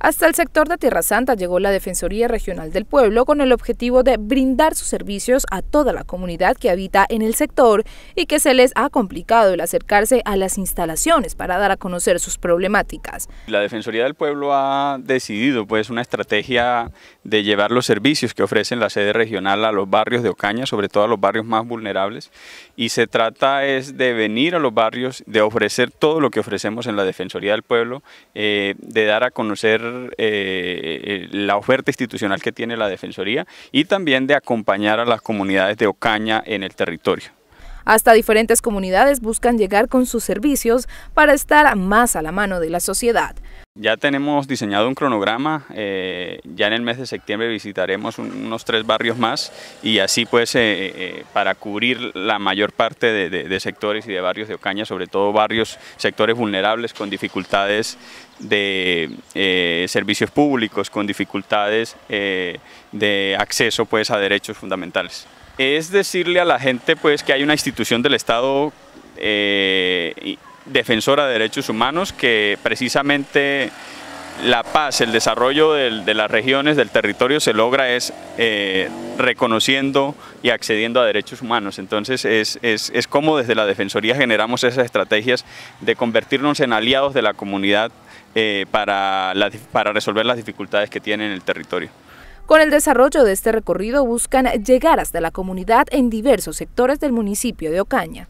Hasta el sector de Tierra Santa llegó la Defensoría Regional del Pueblo con el objetivo de brindar sus servicios a toda la comunidad que habita en el sector y que se les ha complicado el acercarse a las instalaciones para dar a conocer sus problemáticas. La Defensoría del Pueblo ha decidido pues una estrategia de llevar los servicios que ofrecen la sede regional a los barrios de Ocaña, sobre todo a los barrios más vulnerables, y se trata es de venir a los barrios, de ofrecer todo lo que ofrecemos en la Defensoría del Pueblo, eh, de dar a conocer eh, eh, la oferta institucional que tiene la Defensoría y también de acompañar a las comunidades de Ocaña en el territorio. Hasta diferentes comunidades buscan llegar con sus servicios para estar más a la mano de la sociedad. Ya tenemos diseñado un cronograma, eh, ya en el mes de septiembre visitaremos unos tres barrios más y así pues eh, eh, para cubrir la mayor parte de, sectores y de barrios de Ocaña, sobre todo barrios, sectores vulnerables con dificultades de servicios públicos, con dificultades de acceso pues a derechos fundamentales. Es decirle a la gente pues que hay una institución del Estado defensora de derechos humanos que precisamente la paz, el desarrollo de las regiones, del territorio se logra es eh, reconociendo y accediendo a derechos humanos. Entonces es, como desde la Defensoría generamos esas estrategias de convertirnos en aliados de la comunidad eh, para, para resolver las dificultades que tiene en el territorio. Con el desarrollo de este recorrido buscan llegar hasta la comunidad en diversos sectores del municipio de Ocaña.